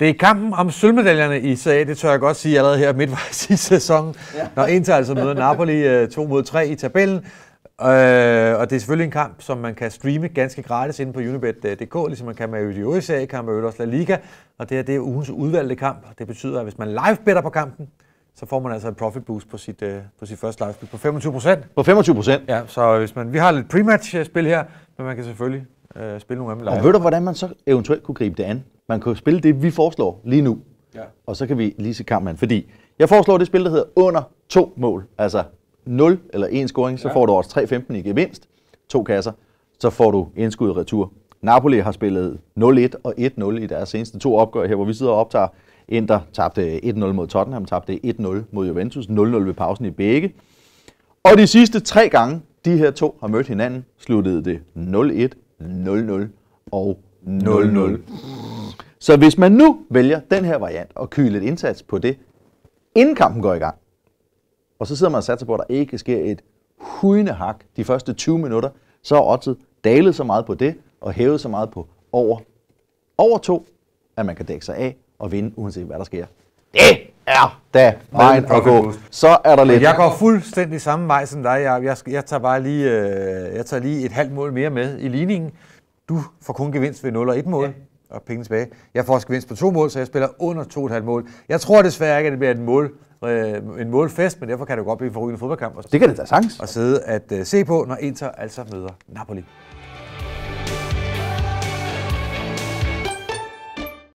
Det er kampen om sølvmedaljerne i Serie det tør jeg godt sige allerede her midtvejs i sæsonen, ja. når Inter altså møder Napoli 2 øh, mod 3 i tabellen. Øh, og det er selvfølgelig en kamp, som man kan streame ganske gratis inde på unibet.dk, ligesom man kan med de øvrige seriekampe også La Liga. Og det her det er ugens udvalgte kamp. Det betyder, at hvis man live better på kampen, så får man altså en profit boost på sit, øh, på sit første live på 25 procent. På 25 procent? Ja, så hvis man, vi har lidt pre-match-spil øh, her, men man kan selvfølgelig øh, spille nogle af dem live. Og ved du, hvordan man så eventuelt kunne gribe det an? Man kan spille det, vi foreslår lige nu. Ja. Og så kan vi lige se kampen. Fordi jeg foreslår det spil, der hedder under to mål. Altså 0 eller 1 scoring, så ja. får du også 3-15 i gevinst. To kasser. Så får du indskud retur. Napoli har spillet 0-1 og 1-0 i deres seneste to opgør her, hvor vi sidder og optager. Inter tabte 1-0 mod Tottenham, tabte 1-0 mod Juventus, 0-0 ved pausen i begge. Og de sidste tre gange, de her to har mødt hinanden, sluttede det 0-1, 0-0 og 0-0. Så hvis man nu vælger den her variant og kyler et indsats på det, inden kampen går i gang, og så sidder man og satser på, at der ikke sker et hak de første 20 minutter, så er oddset dalet så meget på det, og hævet så meget på over, over to, at man kan dække sig af og vinde, uanset hvad der sker. Det er da vejen at gå. Så er der lidt... Jeg går fuldstændig samme vej som dig, Jeg, Jeg, jeg tager bare lige, øh, jeg tager lige et halvt mål mere med i ligningen. Du får kun gevinst ved 0 og 1 mål. Ja og penge tilbage. Jeg får også gevinst på to mål, så jeg spiller under 2,5 mål. Jeg tror desværre ikke, at det bliver et mål, øh, en målfest, men derfor kan det jo godt blive en forrygende fodboldkamp. Og, det kan det da sagtens. Og sidde at øh, se på, når Inter altså møder Napoli.